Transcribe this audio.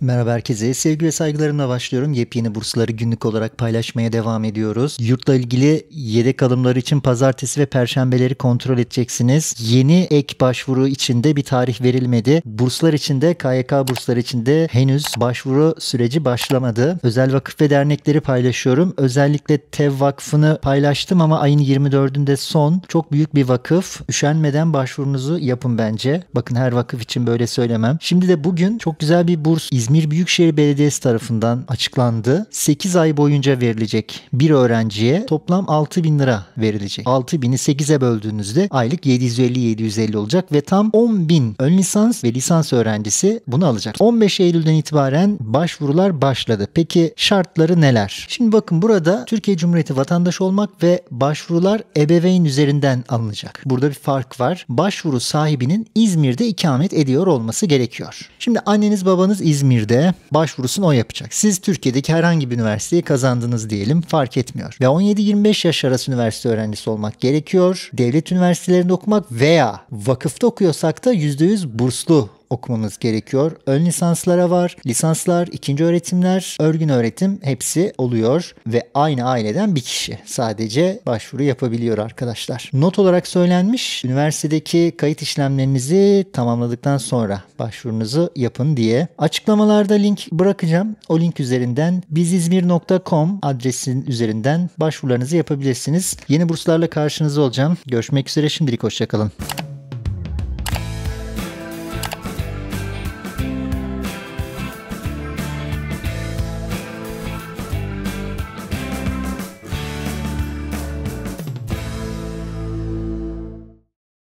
Merhaba herkese. Sevgi ve saygılarımla başlıyorum. Yepyeni bursları günlük olarak paylaşmaya devam ediyoruz. Yurtla ilgili yedek alımları için pazartesi ve perşembeleri kontrol edeceksiniz. Yeni ek başvuru için de bir tarih verilmedi. Burslar için de KYK bursları için de henüz başvuru süreci başlamadı. Özel vakıf ve dernekleri paylaşıyorum. Özellikle TEV Vakfı'nı paylaştım ama ayın 24'ünde son. Çok büyük bir vakıf. Üşenmeden başvurunuzu yapın bence. Bakın her vakıf için böyle söylemem. Şimdi de bugün çok güzel bir burs İzmir Büyükşehir Belediyesi tarafından açıklandı. 8 ay boyunca verilecek bir öğrenciye toplam 6 bin lira verilecek. 6 bini 8'e böldüğünüzde aylık 750-750 olacak ve tam 10 bin ön lisans ve lisans öğrencisi bunu alacak. 15 Eylül'den itibaren başvurular başladı. Peki şartları neler? Şimdi bakın burada Türkiye Cumhuriyeti vatandaşı olmak ve başvurular ebeveyn üzerinden alınacak. Burada bir fark var. Başvuru sahibinin İzmir'de ikamet ediyor olması gerekiyor. Şimdi anneniz babanız İzmir İzmir'de başvurusunu o yapacak. Siz Türkiye'deki herhangi bir üniversiteyi kazandınız diyelim fark etmiyor. Ve 17-25 yaş arası üniversite öğrencisi olmak gerekiyor. Devlet üniversitelerinde okumak veya vakıfta okuyorsak da %100 burslu okumanız gerekiyor. Ön lisanslara var, lisanslar, ikinci öğretimler, örgün öğretim hepsi oluyor ve aynı aileden bir kişi sadece başvuru yapabiliyor arkadaşlar. Not olarak söylenmiş, üniversitedeki kayıt işlemlerinizi tamamladıktan sonra başvurunuzu yapın diye. Açıklamalarda link bırakacağım. O link üzerinden bizizmir.com adresinin üzerinden başvurularınızı yapabilirsiniz. Yeni burslarla karşınızda olacağım. Görüşmek üzere şimdilik hoşçakalın.